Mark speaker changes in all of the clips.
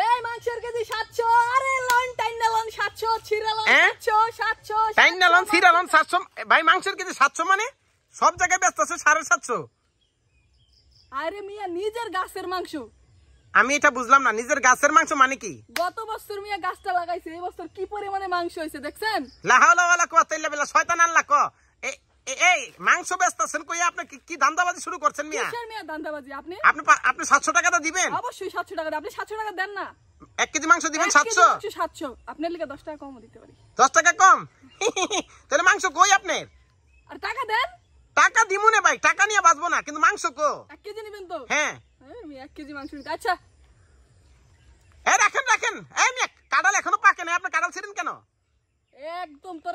Speaker 1: এই মাংসের কেজি আরে লন ভাই মাংসের কেজি মানে সব জায়গায় ব্যস্ত আছে 750 আরে মিয়া নিজের গাছের মাংস আমি এটা বুঝলাম না নিজের গাছের মাংস মানে কি গত বছর মিয়া গাছটা লাগাইছে এই বছর কি পরিমাণে মাংস হয়েছে দেখছেন লাহা ওয়ালা কুয়াতা ইল্লা বিল্লাহ শয়তান আল্লাহ ক এই টাকা দিবেন না ভাই টাকা নিয়ে বাঁচবো না কিন্তু মাংস কো কেজি নেবেন তো হ্যাঁ আচ্ছা এ রাখেন রাখেন এই মিয়া কাঁঠাল এখনো পাকে না আপনি কাঁঠাল ছিলেন কেন একদম তোর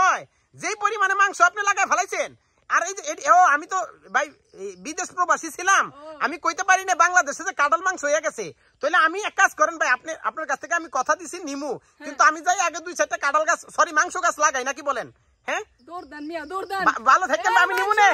Speaker 1: হয় যেই পরিমানে মাংস আপনি লাগায় ফেলাইছেন আর এই যে ও আমি তো ভাই বিদেশ প্রবাসী ছিলাম আমি কইতে পারি না বাংলাদেশে যে কাটাল মাংস হয়ে গেছে তাহলে আমি এক কাজ করেন ভাই আপনি আপনার কাছ থেকে আমি কথা দিছি নিমু হ্যাঁ। কিন্তু আমি যাই আগে দুই চারটা কাটাল গাছ সরি মাংস গাছ লাগাই নাকি বলেন হ্যাঁ ভালো থাকতেন আমি নিমু না